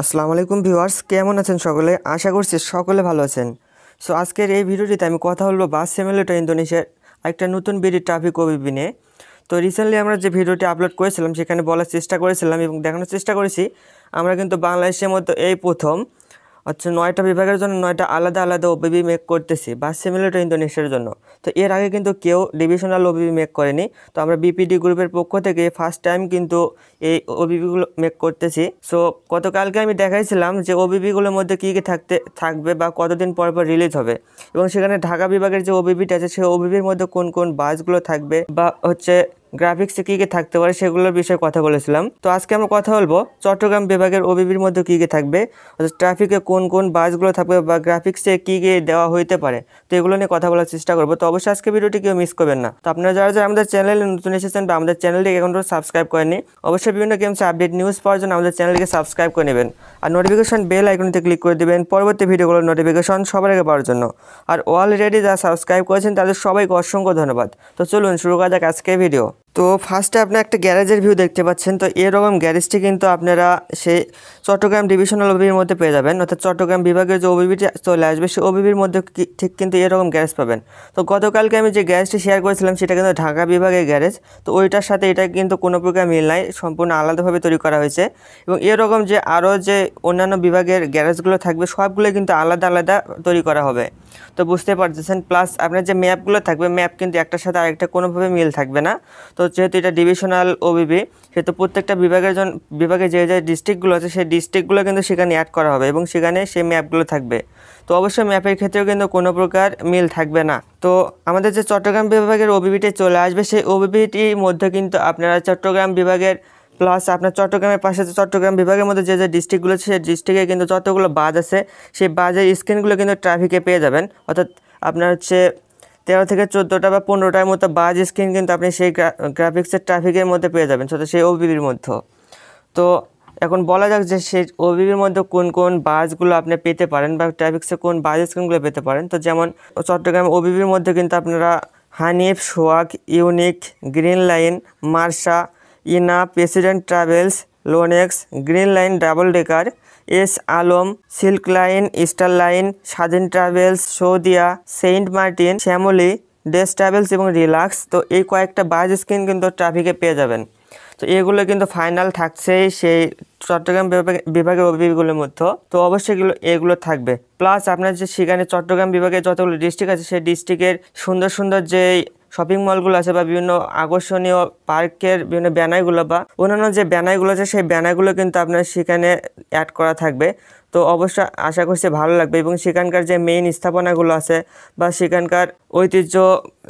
আসসালামু আলাইকুম ভিউয়ার্স কেমন আছেন সকলে আশা করছি সকলে ভালো আছেন সো আজকের এই ভিডিওটিতে আমি কথা বলবো বাস সেমেলোটা ইন্দোনেশিয়ার একটা নতুন বিডি ট্রাফিক অভিবি নিয়ে তো রিসেন্টলি আমরা যে ভিডিওটি আপলোড করেছিলাম সেখানে বলার চেষ্টা করেছিলাম এবং দেখানোর চেষ্টা করেছি আমরা কিন্তু বাংলাদেশের মতো এই প্রথম আচ্ছা নয়টা বিভাগের জন্য নয়টা আলাদা আলাদা ওবিবি মেক করতেছি বা সিমিলেটর ইন্দোনেশিয়ার জন্য তো এর আগে কিন্তু কেউ ডিভিশনাল ওবিবি মেক করেনি তো আমরা বিপিডি গ্রুপের পক্ষ থেকে ফার্স্ট টাইম কিন্তু এই ওবিবিগুলো মেক করতেছি সো গতকালকে আমি দেখাইছিলাম যে ওবিবিগুলোর মধ্যে কী কী থাকতে থাকবে বা কতদিন পর পর রিলিজ হবে এবং সেখানে ঢাকা বিভাগের যে ওবিবিটা আছে সেই ওবিবির মধ্যে কোন কোন বাসগুলো থাকবে বা হচ্ছে গ্রাফিক্সে কী কী থাকতে পারে সেগুলোর বিষয়ে কথা বলেছিলাম তো আজকে আমরা কথা বলবো চট্টগ্রাম বিভাগের ওবিবির মধ্যে কী কী থাকবে অর্থাৎ ট্রাফিকে কোন কোন বাসগুলো থাকবে বা গ্রাফিক্সে কী কী দেওয়া হইতে পারে তো এগুলো নিয়ে কথা বলার চেষ্টা করবো তো অবশ্যই আজকে ভিডিওটি কেউ মিস করবেন না তো আপনারা যারা যারা আমাদের চ্যানেলে নতুন এসেছেন বা আমাদের চ্যানেলটিকে এখন সাবস্ক্রাইব করেনি অবশ্যই বিভিন্ন গেমসে আপডেট নিউজ পাওয়ার জন্য আমাদের চ্যানেলকে সাবস্ক্রাইব করে নেবেন আর নোটিফিকেশন বেল আইকনতে ক্লিক করে দেবেন পরবর্তী ভিডিওগুলোর নোটিফিকেশন সবার আগে পাওয়ার জন্য আর অলরেডি যারা সাবস্ক্রাইব করেছেন তাদের সবাইকে অসংখ্য ধন্যবাদ তো চলুন শুরু করা যাক আজকের ভিডিও তো ফার্স্টে আপনি একটা গ্যারেজের ভিউ দেখতে পাচ্ছেন তো এরকম গ্যারেজটি কিন্তু আপনারা সেই চট্টগ্রাম ডিভিশনাল ওবিবির মধ্যে পেয়ে যাবেন অর্থাৎ চট্টগ্রাম বিভাগের যে ওবিবিটি চলে আসবে সেই ওবিবির মধ্যে ঠিক কিন্তু এরকম গ্যারেজ পাবেন তো গতকালকে আমি যে গ্যারেজটি শেয়ার করেছিলাম সেটা কিন্তু ঢাকা বিভাগের গ্যারেজ তো ওইটার সাথে এটা কিন্তু কোনো প্রকার মিল নাই সম্পূর্ণ আলাদাভাবে তৈরি করা হয়েছে এবং এরকম যে আরও যে অন্যান্য বিভাগের গ্যারেজগুলো থাকবে সবগুলো কিন্তু আলাদা আলাদা তৈরি করা হবে তো বুঝতে পারতেছেন প্লাস আপনার যে ম্যাপগুলো থাকবে ম্যাপ কিন্তু একটার সাথে আরেকটা কোনোভাবে মিল থাকবে না তো যেহেতু এটা ডিভিশনাল ওবিবি সেহেতু প্রত্যেকটা বিভাগের জন বিভাগে যে যে ডিস্ট্রিক্টগুলো আছে সেই ডিস্ট্রিক্টগুলো কিন্তু সেখানে অ্যাড করা হবে এবং সেখানে সেই ম্যাপগুলো থাকবে তো অবশ্যই ম্যাপের ক্ষেত্রেও কিন্তু কোনো প্রকার মিল থাকবে না তো আমাদের যে চট্টগ্রাম বিভাগের ওবিবিটি চলে আসবে সেই ওবিবিটির মধ্যে কিন্তু আপনারা চট্টগ্রাম বিভাগের প্লাস আপনার চট্টগ্রামের পাশে চট্টগ্রাম বিভাগের মধ্যে যে যে ডিস্ট্রিক্টগুলো আছে সেই ডিস্ট্রিক্টে কিন্তু যতগুলো বাজ আছে সেই বাজের স্ক্রিনগুলো কিন্তু ট্রাফিকে পেয়ে যাবেন অর্থাৎ আপনার হচ্ছে তেরো থেকে চোদ্দোটা বা পনেরোটার মতো বাজ স্ক্রিন কিন্তু আপনি সেই গ্রাফিক্সের ট্রাফিকের মধ্যে পেয়ে যাবেন সেটা সেই ওবিবির মধ্যে তো এখন বলা যাক যে সেই ওবিবির মধ্যে কোন কোন বাসগুলো আপনি পেতে পারেন বা ট্রাফিক্সে কোন বাস স্ক্রিনগুলো পেতে পারেন তো যেমন চট্টগ্রাম ওবিবির মধ্যে কিন্তু আপনারা হানিফ সোয়াক ইউনিক গ্রিন লাইন মার্শা ইনা প্রেসিডেন্ট ট্রাভেলস লোনেক্স Green Line double decker S Alam Silk Line Star Line Shadhin Travels Saudia Saint Martin Shyamoli ডেস ট্রাভেলস এবং রিলাক্স তো এই কয়েকটা বাস স্কিন কিন্তু ট্রাফিকে পেয়ে যাবেন তো এগুলো কিন্তু ফাইনাল থাকছে সেই চট্টগ্রাম বিভাগের ওবিগুলোর মধ্যে তো অবশ্যই এগুলো এগুলো থাকবে প্লাস আপনার যে সেখানে চট্টগ্রাম বিভাগে যতগুলো ডিস্ট্রিক্ট আছে সেই ডিস্ট্রিক্টের সুন্দর সুন্দর যে শপিং মলগুলো আছে বা বিভিন্ন আকর্ষণীয় পার্কের বিভিন্ন ব্যানারগুলো বা অন্যান্য যে ব্যানারগুলো আছে সেই ব্যানারগুলো কিন্তু আপনার সেখানে অ্যাড করা থাকবে তো অবশ্য আশা করছি ভালো লাগবে এবং সেখানকার যে মেইন স্থাপনাগুলো আছে বা সেখানকার ঐতিহ্য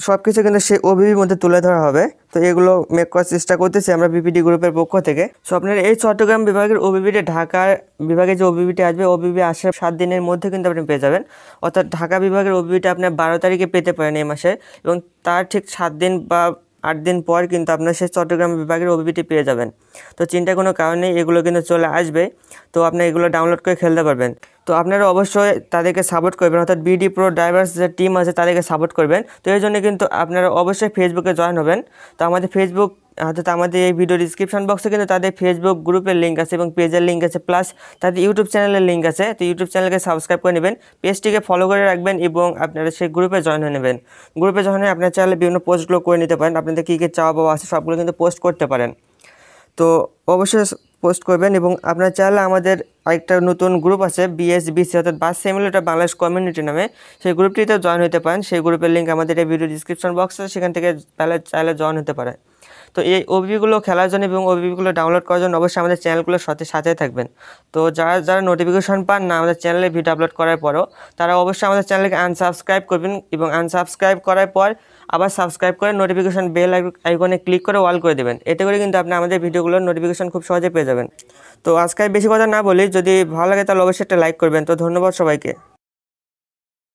সব কিছু কিন্তু সে ওবিবির মধ্যে তুলে ধরা হবে তো এগুলো মেক করার চেষ্টা করতেছি আমরা বিপিডি গ্রুপের পক্ষ থেকে সো আপনার এই চট্টগ্রাম বিভাগের ওবিবিটি ঢাকার বিভাগে যে ওবিবিটি আসবে ওবিবি আসার সাত দিনের মধ্যে কিন্তু আপনি পেয়ে যাবেন অর্থাৎ ঢাকা বিভাগের ওবিবিটা আপনার বারো তারিখে পেতে পারেন এই মাসে এবং তার ঠিক সাত দিন বা আট দিন পর কিন্তু আপনার সেই চট্টগ্রাম বিভাগের ওবিপিটি পেয়ে যাবেন তো চিন্তা কোনো কারণে এগুলো কিন্তু চলে আসবে তো আপনি এগুলো ডাউনলোড করে খেলতে পারবেন তো আপনারা অবশ্যই তাদেরকে সাপোর্ট করবেন অর্থাৎ বিডি প্রো ড্রাইভার্স যে টিম আছে তাদেরকে সাপোর্ট করবেন তো এর জন্য কিন্তু আপনারা অবশ্যই ফেসবুকে জয়েন হবেন তো আমাদের ফেসবুক অর্থাৎ আমাদের এই ভিডিও ডিসক্রিপশন বক্সে কিন্তু তাদের ফেসবুক গ্রুপের লিঙ্ক আছে এবং পেজের লিঙ্ক আছে প্লাস তাদের ইউটিউব চ্যানেলের লিঙ্ক আছে তো ইউটিউব চ্যানেলকে সাবস্ক্রাইব করে নেবেন পেজটিকে ফলো করে রাখবেন এবং আপনারা সেই গ্রুপে জয়েন হয়ে নেবেন গ্রুপে জয়েন হয়ে আপনার চ্যানেলে বিভিন্ন পোস্টগুলো করে নিতে পারেন আপনাদের কী কী চাওয়া পাওয়া আছে সবগুলো কিন্তু পোস্ট করতে পারেন তো অবশ্যই পোস্ট করবেন এবং আপনারা চাইলে আমাদের আরেকটা নতুন গ্রুপ আছে বিএসবিসি অর্থাৎ বাস সেমিলেটার বাংলাদেশ কমিউনিটি নামে সেই গ্রুপটিতে জয়েন হতে পারেন সেই গ্রুপের লিঙ্ক আমাদের এই ভিডিও ডিসক্রিপশন বক্স আছে সেখান থেকে তাহলে চাইলে জয়েন হতে পারে তো এই ওবিপিগুলো খেলার জন্য এবং ওবিপিগুলো ডাউনলোড করার জন্য অবশ্যই আমাদের চ্যানেলগুলোর সাথে সাথে থাকবেন তো যারা যারা নোটিফিকেশন পান না আমাদের চ্যানেলে ভিডিও আপলোড করার পরও তারা অবশ্যই আমাদের চ্যানেলকে আনসাবস্ক্রাইব করবেন এবং আনসাবস্ক্রাইব করার পর আবার সাবস্ক্রাইব করে নোটিফিকেশান বেল আইকনে ক্লিক করে ওয়াল করে দেবেন এতে করে কিন্তু আপনি আমাদের ভিডিওগুলোর নোটিফিকেশন খুব সহজে পেয়ে যাবেন তো আজকে বেশি কথা না বলি যদি ভালো লাগে তাহলে অবশ্যই একটা লাইক করবেন তো ধন্যবাদ সবাইকে